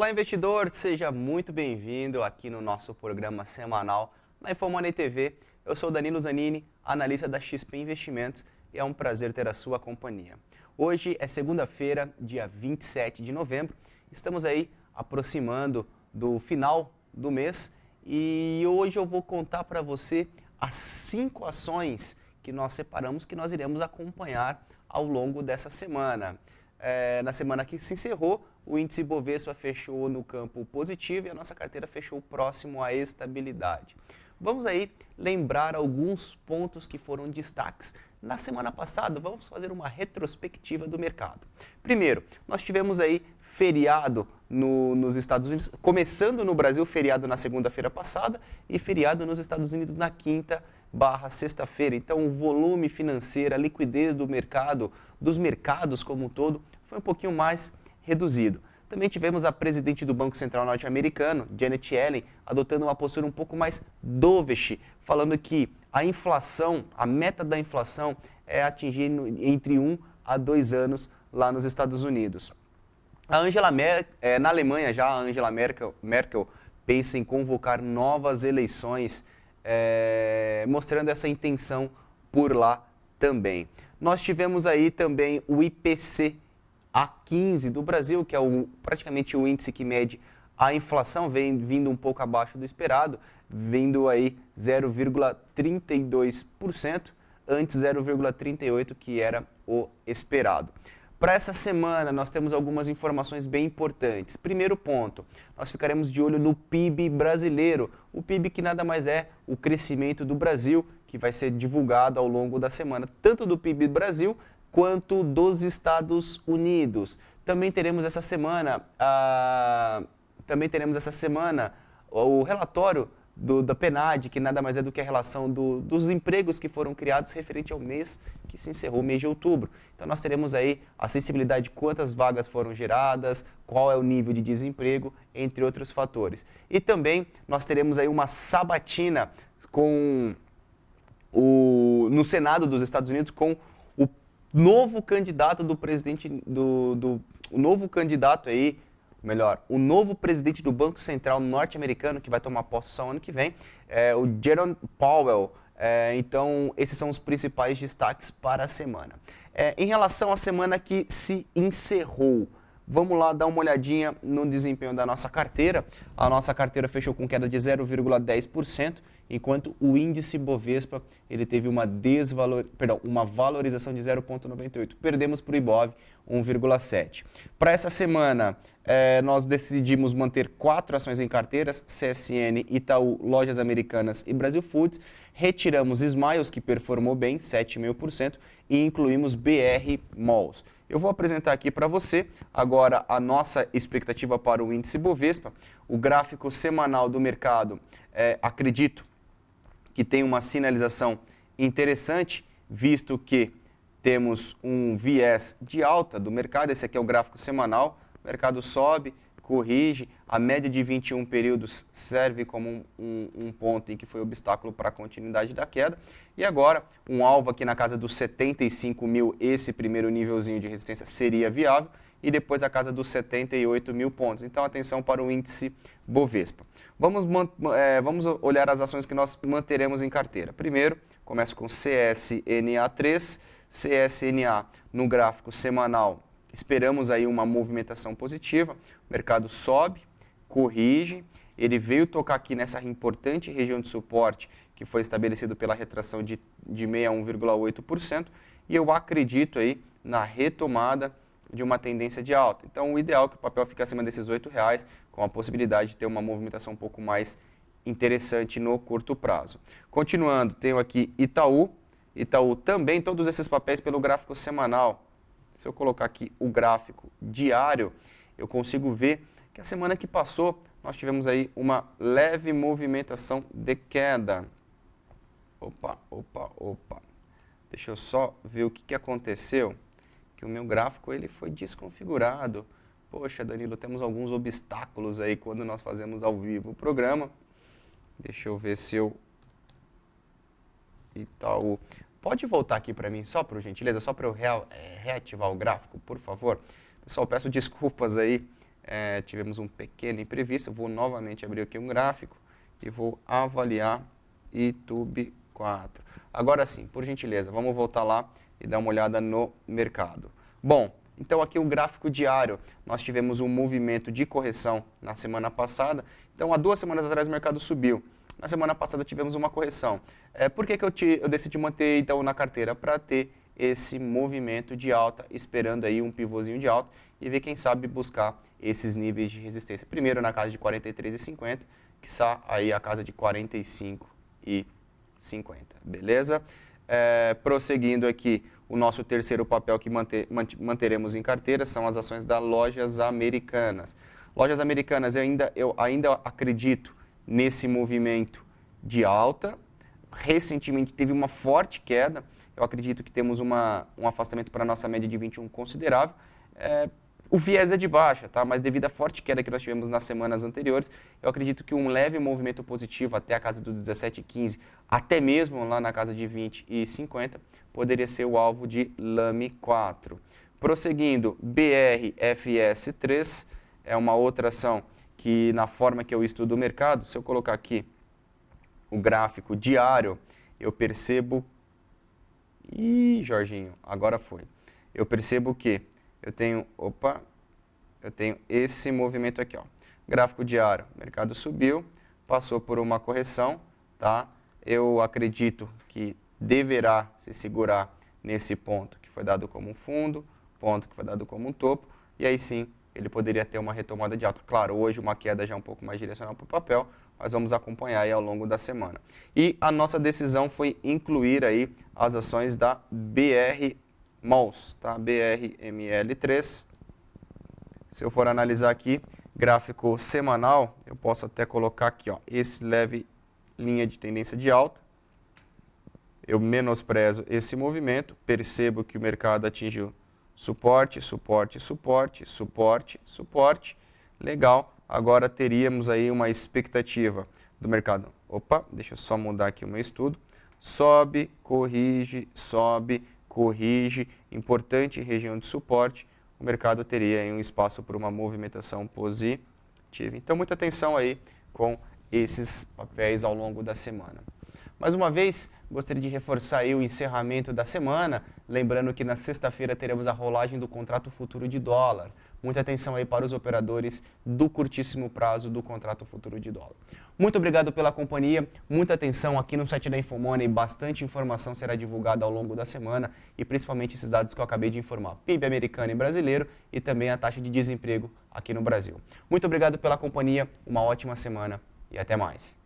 Olá, investidor, seja muito bem-vindo aqui no nosso programa semanal na Infomoney TV. Eu sou Danilo Zanini, analista da XP Investimentos e é um prazer ter a sua companhia. Hoje é segunda-feira, dia 27 de novembro. Estamos aí aproximando do final do mês e hoje eu vou contar para você as cinco ações que nós separamos que nós iremos acompanhar ao longo dessa semana. É, na semana que se encerrou, o índice Bovespa fechou no campo positivo e a nossa carteira fechou próximo à estabilidade. Vamos aí lembrar alguns pontos que foram destaques na semana passada, vamos fazer uma retrospectiva do mercado. Primeiro, nós tivemos aí feriado no, nos Estados Unidos, começando no Brasil, feriado na segunda-feira passada e feriado nos Estados Unidos na quinta barra sexta-feira. Então, o volume financeiro, a liquidez do mercado, dos mercados como um todo, foi um pouquinho mais reduzido. Também tivemos a presidente do Banco Central norte-americano, Janet Yellen, adotando uma postura um pouco mais dovish, falando que a inflação, a meta da inflação é atingir entre um a dois anos lá nos Estados Unidos. A Angela Mer é, na Alemanha já a Angela Merkel, Merkel pensa em convocar novas eleições, é, mostrando essa intenção por lá também. Nós tivemos aí também o IPC a15 do Brasil, que é o, praticamente o índice que mede a inflação, vem vindo um pouco abaixo do esperado, vindo aí 0,32%, antes 0,38% que era o esperado. Para essa semana, nós temos algumas informações bem importantes. Primeiro ponto, nós ficaremos de olho no PIB brasileiro, o PIB que nada mais é o crescimento do Brasil, que vai ser divulgado ao longo da semana, tanto do PIB Brasil quanto dos Estados Unidos. Também teremos essa semana, também teremos essa semana o relatório do, da PNAD, que nada mais é do que a relação do, dos empregos que foram criados referente ao mês que se encerrou, mês de outubro. Então nós teremos aí a sensibilidade de quantas vagas foram geradas, qual é o nível de desemprego, entre outros fatores. E também nós teremos aí uma sabatina com o, no Senado dos Estados Unidos com novo candidato do presidente do, do o novo candidato aí, melhor, o novo presidente do Banco Central norte-americano que vai tomar posse só ano que vem, é o Jerome Powell. É, então, esses são os principais destaques para a semana. É, em relação à semana que se encerrou, Vamos lá dar uma olhadinha no desempenho da nossa carteira. A nossa carteira fechou com queda de 0,10% enquanto o índice Bovespa ele teve uma, desvalor, perdão, uma valorização de 0,98. Perdemos para o Ibov 1,7. Para essa semana, eh, nós decidimos manter quatro ações em carteiras, CSN, Itaú, Lojas Americanas e Brasil Foods. Retiramos Smiles, que performou bem, 7,5%, e incluímos BR Malls. Eu vou apresentar aqui para você agora a nossa expectativa para o índice Bovespa. O gráfico semanal do mercado, eh, acredito, que tem uma sinalização interessante, visto que temos um viés de alta do mercado. Esse aqui é o gráfico semanal. O mercado sobe, corrige. A média de 21 períodos serve como um, um, ponto em que foi obstáculo para a continuidade da queda. E agora, um alvo aqui na casa dos 75 mil, esse primeiro nívelzinho de resistência seria viável e depois a casa dos 78 mil pontos. Então, atenção para o índice Bovespa. Vamos, é, vamos olhar as ações que nós manteremos em carteira. Primeiro, começo com CSNA3. CSNA no gráfico semanal, esperamos aí uma movimentação positiva. O mercado sobe, corrige, ele veio tocar aqui nessa importante região de suporte que foi estabelecido pela retração de, de 6 a E eu acredito aí na retomada de uma tendência de alta. Então, o ideal é que o papel fique acima desses R$ 8,00, com a possibilidade de ter uma movimentação um pouco mais interessante no curto prazo. Continuando, tenho aqui Itaú. Itaú também, todos esses papéis pelo gráfico semanal. Se eu colocar aqui o gráfico diário, eu consigo ver que a semana que passou nós tivemos aí uma leve movimentação de queda. Opa, opa, opa. Deixa eu só ver o que, que aconteceu que o meu gráfico ele foi desconfigurado. Poxa, Danilo, temos alguns obstáculos aí quando nós fazemos ao vivo o programa. Deixa eu ver se eu... Itaú. Pode voltar aqui para mim, só por gentileza, só para eu real, é, reativar o gráfico, por favor. Pessoal, peço desculpas aí. É, tivemos um pequeno imprevisto. Vou novamente abrir aqui um gráfico e vou avaliar YouTube 4. Agora sim, por gentileza, vamos voltar lá e dar uma olhada no mercado. Bom, então aqui o gráfico diário. Nós tivemos um movimento de correção na semana passada. Então há duas semanas atrás o mercado subiu. Na semana passada tivemos uma correção. É, por que, que eu, te, eu decidi manter então na carteira? Para ter esse movimento de alta, esperando aí um pivôzinho de alta e ver quem sabe buscar esses níveis de resistência. Primeiro na casa de 43,50, que está aí a casa de 45,50. e beleza? É, prosseguindo aqui, o nosso terceiro papel que manter, manteremos em carteira são as ações das lojas americanas. Lojas americanas, eu ainda, eu ainda acredito nesse movimento de alta. Recentemente teve uma forte queda. Eu acredito que temos uma, um afastamento para a nossa média de 21 considerável. É, o viés é de baixa, tá? mas devido à forte queda que nós tivemos nas semanas anteriores, eu acredito que um leve movimento positivo até a casa do 17,15, até mesmo lá na casa de 20 e 50, poderia ser o alvo de LAME 4. Prosseguindo, BRFS3 é uma outra ação que, na forma que eu estudo o mercado, se eu colocar aqui o gráfico diário, eu percebo. Ih, Jorginho, agora foi. Eu percebo que eu tenho, opa, eu tenho esse movimento aqui, ó. Gráfico diário, mercado subiu, passou por uma correção, tá? Eu acredito que deverá se segurar nesse ponto que foi dado como um fundo, ponto que foi dado como um topo, e aí sim ele poderia ter uma retomada de alta. Claro, hoje uma queda já é um pouco mais direcional para o papel, mas vamos acompanhar aí ao longo da semana. E a nossa decisão foi incluir aí as ações da BR mols, tá? BRML3. Se eu for analisar aqui, gráfico semanal, eu posso até colocar aqui, ó, esse leve linha de tendência de alta. Eu menosprezo esse movimento, percebo que o mercado atingiu suporte, suporte, suporte, suporte, suporte. Legal, agora teríamos aí uma expectativa do mercado. Opa, deixa eu só mudar aqui o meu estudo. Sobe, corrige, sobe, corrige importante região de suporte, o mercado teria aí um espaço para uma movimentação positiva. Então, muita atenção aí com esses papéis ao longo da semana. Mais uma vez, gostaria de reforçar o encerramento da semana, lembrando que na sexta-feira teremos a rolagem do contrato futuro de dólar. Muita atenção aí para os operadores do curtíssimo prazo do contrato futuro de dólar. Muito obrigado pela companhia, muita atenção aqui no site da Infomoney, bastante informação será divulgada ao longo da semana e principalmente esses dados que eu acabei de informar, PIB americano e brasileiro e também a taxa de desemprego aqui no Brasil. Muito obrigado pela companhia, uma ótima semana e até mais.